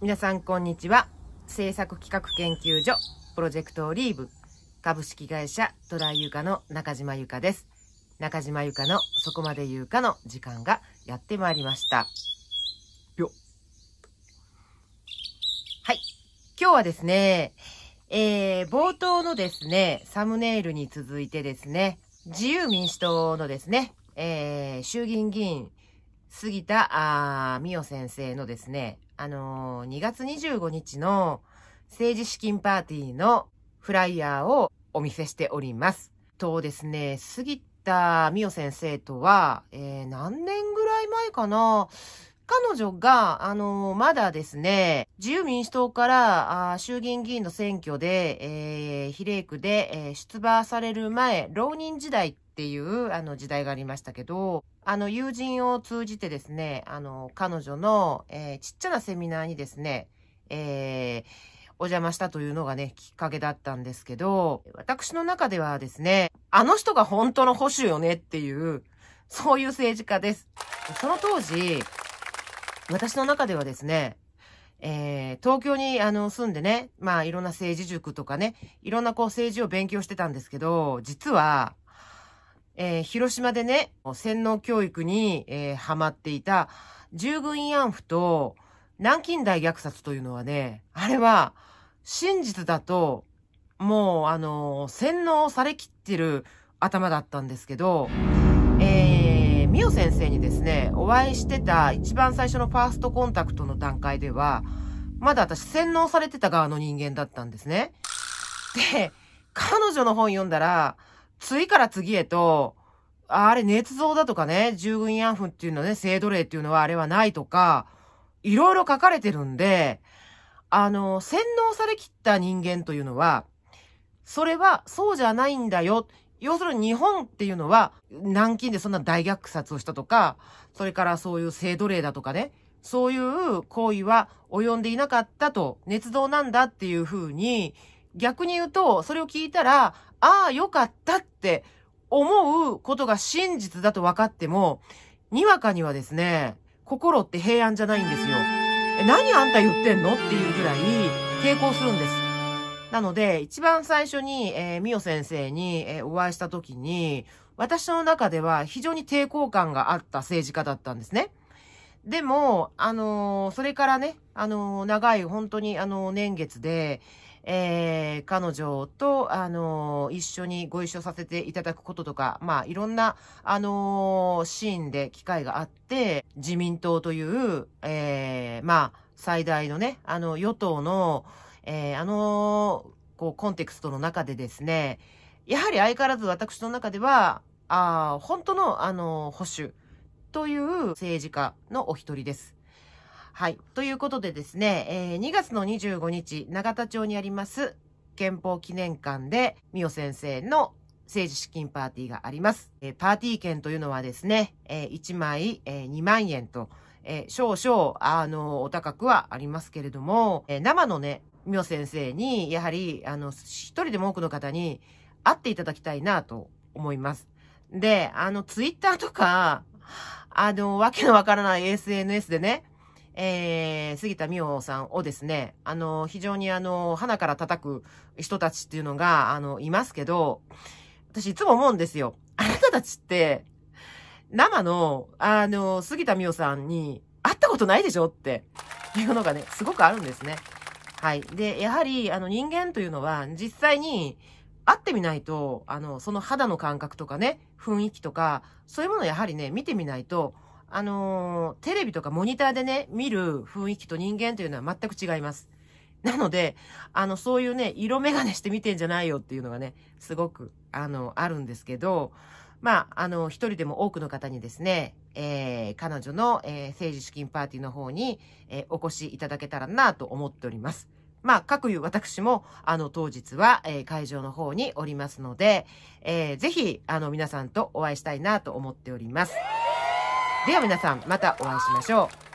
皆さんこんにちは制作企画研究所プロジェクトオリーブ株式会社トライユカの中島ゆかです中島ゆかのそこまで言うかの時間がやってまいりましたよはい今日はですねえー、冒頭のですね、サムネイルに続いてですね、自由民主党のですね、えー、衆議院議員、杉田あ美代先生のですね、あのー、2月25日の政治資金パーティーのフライヤーをお見せしております。とですね、杉田美代先生とは、えー、何年ぐらい前かな彼女が、あのー、まだですね、自由民主党からあ衆議院議員の選挙で、えー、比例区で、えー、出馬される前、浪人時代っっていうあの時代がありましたけど、あの友人を通じてですね、あの彼女の、えー、ちっちゃなセミナーにですね、えー、お邪魔したというのがね、きっかけだったんですけど、私の中ではですね、あの人が本当の保守よねっていう、そういう政治家です。その当時、私の中ではですね、えー、東京にあの住んでね、まあいろんな政治塾とかね、いろんなこう政治を勉強してたんですけど、実はえー、広島でね、洗脳教育に、えー、ハマっていた、従軍慰安婦と南京大虐殺というのはね、あれは、真実だと、もう、あのー、洗脳されきってる頭だったんですけど、えー、お先生にですね、お会いしてた一番最初のファーストコンタクトの段階では、まだ私洗脳されてた側の人間だったんですね。で、彼女の本読んだら、次から次へと、あれ、捏造だとかね、従軍慰安婦っていうのね、性奴隷っていうのはあれはないとか、いろいろ書かれてるんで、あの、洗脳されきった人間というのは、それはそうじゃないんだよ。要するに日本っていうのは、南京でそんな大虐殺をしたとか、それからそういう性奴隷だとかね、そういう行為は及んでいなかったと、捏造なんだっていうふうに、逆に言うと、それを聞いたら、ああ、よかったって思うことが真実だと分かっても、にわかにはですね、心って平安じゃないんですよ。え、何あんた言ってんのっていうぐらい抵抗するんです。なので、一番最初に、えー、みお先生に、えー、お会いした時に、私の中では非常に抵抗感があった政治家だったんですね。でも、あのー、それからね、あのー、長い本当にあの年月で、えー、彼女と、あの一緒にご一緒させていただくこととか、まあ、いろんな、あのシーンで機会があって、自民党という、えまあ、最大のね、あの、与党の、えあのこう、コンテクストの中でですね、やはり相変わらず私の中では、あ本当の、あの保守、という政治家のお一人です。はい。ということでですね、えー、2月の25日、永田町にあります憲法記念館で、美代先生の政治資金パーティーがあります。えー、パーティー券というのはですね、えー、1枚、えー、2万円と、え少々、あの、お高くはありますけれども、え生のね、美代先生に、やはり、あの、一人でも多くの方に会っていただきたいなと思います。で、あの、ツイッターとか、あの、わけのわからない SNS でね、えー、杉田美桜さんをですね、あの、非常にあの、鼻から叩く人たちっていうのが、あの、いますけど、私いつも思うんですよ。あなたたちって、生の、あの、杉田美桜さんに会ったことないでしょっていうのがね、すごくあるんですね。はい。で、やはり、あの、人間というのは、実際に、会ってみないと、あの、その肌の感覚とかね、雰囲気とか、そういうものやはりね、見てみないと、あのー、テレビとかモニターでね、見る雰囲気と人間というのは全く違います。なので、あの、そういうね、色眼鏡して見てんじゃないよっていうのがね、すごく、あの、あるんですけど、まあ、あの、一人でも多くの方にですね、えー、彼女の、えー、政治資金パーティーの方に、えー、お越しいただけたらなと思っております。まあ、各有私も、あの、当日は、えー、会場の方におりますので、えー、ぜひ、あの、皆さんとお会いしたいなと思っております。では皆さん、またお会いしましょう。